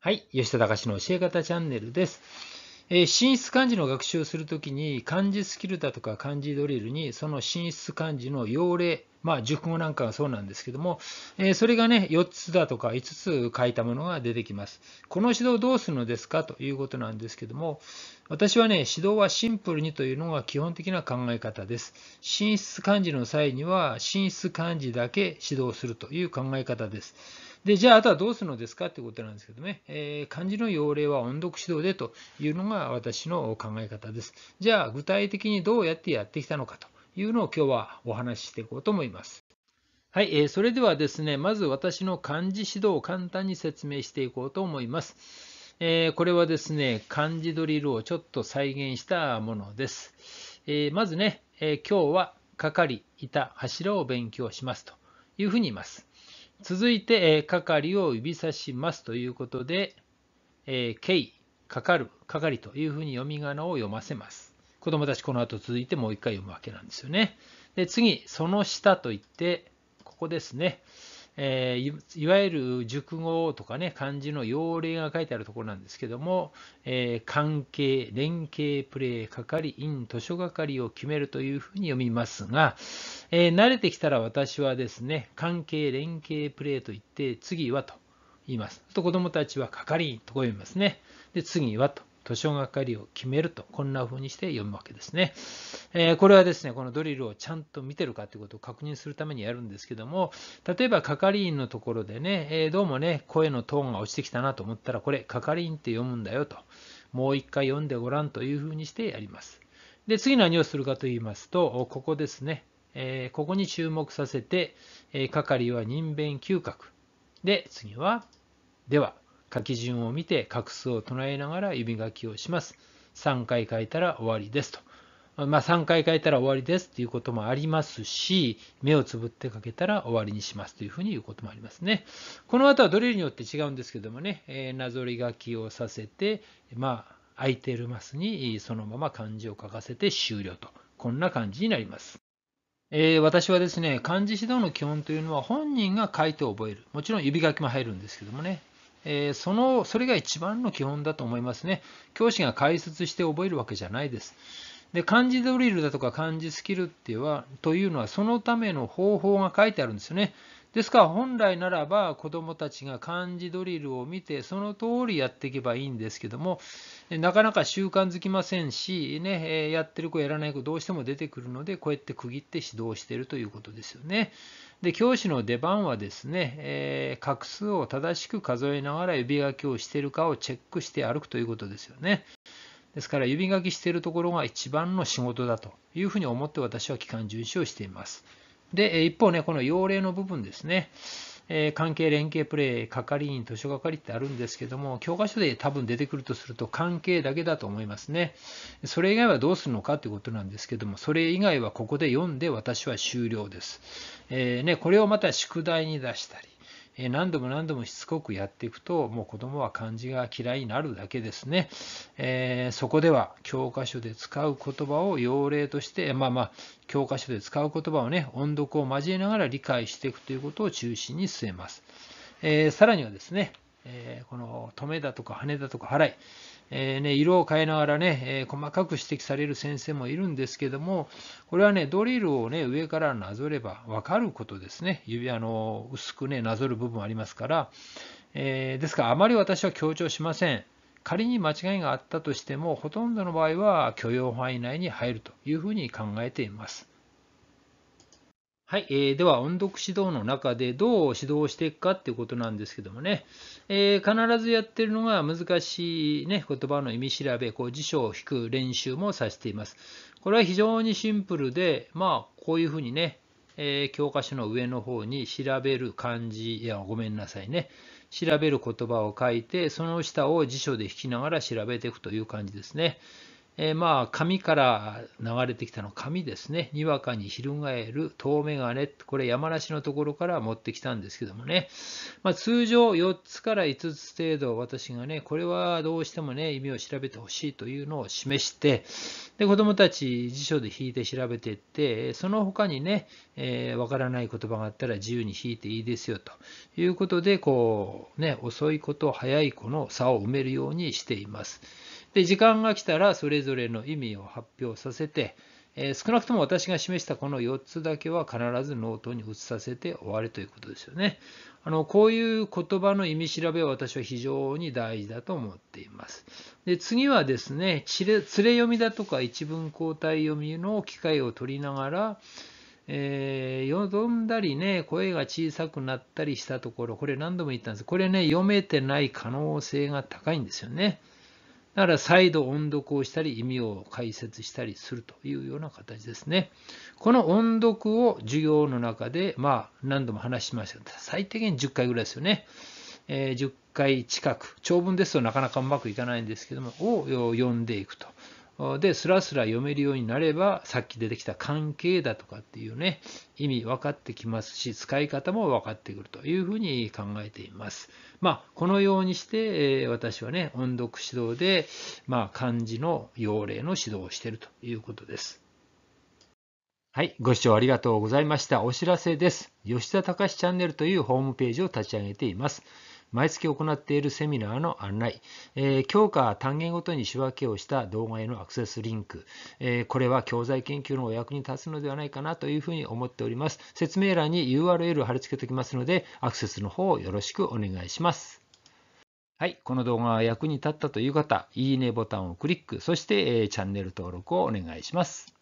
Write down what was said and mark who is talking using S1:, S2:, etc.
S1: はい。吉田隆の教え方チャンネルです。えー、進出漢字の学習をするときに、漢字スキルだとか漢字ドリルに、その進出漢字の用例、まあ、熟語なんかはそうなんですけども、えそれがね、4つだとか5つ書いたものが出てきます。この指導どうするのですかということなんですけども、私はね、指導はシンプルにというのが基本的な考え方です。寝室漢字の際には、寝室漢字だけ指導するという考え方です。で、じゃあ、あとはどうするのですかということなんですけどね、えー、漢字の要領は音読指導でというのが私の考え方です。じゃあ、具体的にどうやってやってきたのかと。いうのを今日はお話ししていこうと思います。はい、えー、それではですね、まず私の漢字指導を簡単に説明していこうと思います。えー、これはですね、漢字ドリルをちょっと再現したものです。えー、まずね、えー、今日は係、板、柱を勉強しますというふうに言います。続いて、えー、係を指さしますということで、えー、けい、かかる、係というふうに読み仮名を読ませます。子供たちこの後続いてもう一回読むわけなんですよね。で、次、その下といって、ここですね。えー、いわゆる熟語とかね、漢字の要例が書いてあるところなんですけども、えー、関係、連携、プレイ、係員、図書係を決めるというふうに読みますが、えー、慣れてきたら私はですね、関係、連携、プレイといって、次はと言います。と子供たちは係員とこう読みますね。で、次はと。図書係を決めると、こんな風にして読むわけですね。えー、これはですね、このドリルをちゃんと見てるかということを確認するためにやるんですけども、例えば係員のところでね、えー、どうもね、声のトーンが落ちてきたなと思ったら、これ、係員って読むんだよと、もう一回読んでごらんという風にしてやります。で、次何をするかと言いますと、ここですね、えー、ここに注目させて、え係は人弁嗅覚。で、次は、では、書き順を見て画数を唱えながら指書きをします。3回書いたら終わりですと。まあ、3回書いたら終わりですっていうこともありますし、目をつぶって書けたら終わりにしますというふうに言うこともありますね。この後はドリルによって違うんですけどもね、えー、なぞり書きをさせて、まあ、空いてるマスにそのまま漢字を書かせて終了と。こんな感じになります。えー、私はですね、漢字指導の基本というのは本人が書いて覚える。もちろん指書きも入るんですけどもね、えそのそれが一番の基本だと思いますね。教師が解説して覚えるわけじゃないです。で漢字ドリルだとか漢字スキルっていうはというのはそのための方法が書いてあるんですよね。ですから本来ならば子どもたちが漢字ドリルを見てその通りやっていけばいいんですけどもなかなか習慣づきませんし、ね、やってる子やらない子どうしても出てくるのでこうやって区切って指導しているということですよね。で教師の出番はですね、え画数を正しく数えながら指書きをしているかをチェックして歩くということですよね。ですから指書きしているところが一番の仕事だというふうに思って私は期間重視をしています。で、一方ね、この要領の部分ですね。え関係連携プレイ、係員、図書係ってあるんですけども、教科書で多分出てくるとすると関係だけだと思いますね。それ以外はどうするのかということなんですけども、それ以外はここで読んで私は終了です。えー、ね、これをまた宿題に出したり、え何度も何度もしつこくやっていくと、もう子供は漢字が嫌いになるだけですね。えー、そこでは、教科書で使う言葉を要例として、まあまあ、教科書で使う言葉をね、音読を交えながら理解していくということを中心に据えます。えー、さらにはですね、えー、この止めだとか跳ねだとか払い、えー、ね、色を変えながらね、えー、細かく指摘される先生もいるんですけども、これはね、ドリルをね、上からなぞれば分かることですね。指、あの、薄くね、なぞる部分ありますから、えー、ですから、あまり私は強調しません。仮に間違いがあったとしても、ほとんどの場合は許容範囲内に入るというふうに考えています。はい、えー、では音読指導の中でどう指導していくかっていうことなんですけどもね、えー、必ずやってるのが難しい、ね、言葉の意味調べこう辞書を引く練習もさせていますこれは非常にシンプルでまあこういうふうにね、えー、教科書の上の方に調べる漢字いやごめんなさいね調べる言葉を書いてその下を辞書で引きながら調べていくという感じですねえー、まあ、紙から流れてきたの紙ですね。にわかに翻る遠眼鏡。これ山梨のところから持ってきたんですけどもね。まあ、通常4つから5つ程度私がね、これはどうしてもね、意味を調べてほしいというのを示して、で、子供たち辞書で引いて調べていって、その他にね、えー、わからない言葉があったら自由に引いていいですよということで、こう、ね、遅い子と早い子の差を埋めるようにしています。で、時間が来たらそれぞれの意味を発表させて、え少なくとも私が示したこの4つだけは必ずノートに移させて終わるということですよね。あのこういう言葉の意味調べは私は非常に大事だと思っています。で次はですね、連れ読みだとか一文交代読みの機会を取りながら、えー、読んだりね、声が小さくなったりしたところ、これ何度も言ったんですこれね、読めてない可能性が高いんですよね。だから再度音読をしたり、意味を解説したりするというような形ですね。この音読を授業の中で、まあ、何度も話しましたが、最低限10回ぐらいですよね。えー、10回近く、長文ですとなかなかうまくいかないんですけども、を読んでいくと。で、スラスラ読めるようになれば、さっき出てきた関係だとかっていうね、意味分かってきますし、使い方も分かってくるというふうに考えています。まあ、このようにして、え私はね、音読指導で、まあ、漢字の要例の指導をしているということです。はい、ご視聴ありがとうございました。お知らせです。吉田隆チャンネルというホームページを立ち上げています。毎月行っているセミナーの案内、えー、教科単元ごとに仕分けをした動画へのアクセスリンク、えー、これは教材研究のお役に立つのではないかなというふうに思っております。説明欄に URL 貼り付けておきますので、アクセスの方をよろしくお願いします。はい、この動画が役に立ったという方、いいねボタンをクリック、そして、えー、チャンネル登録をお願いします。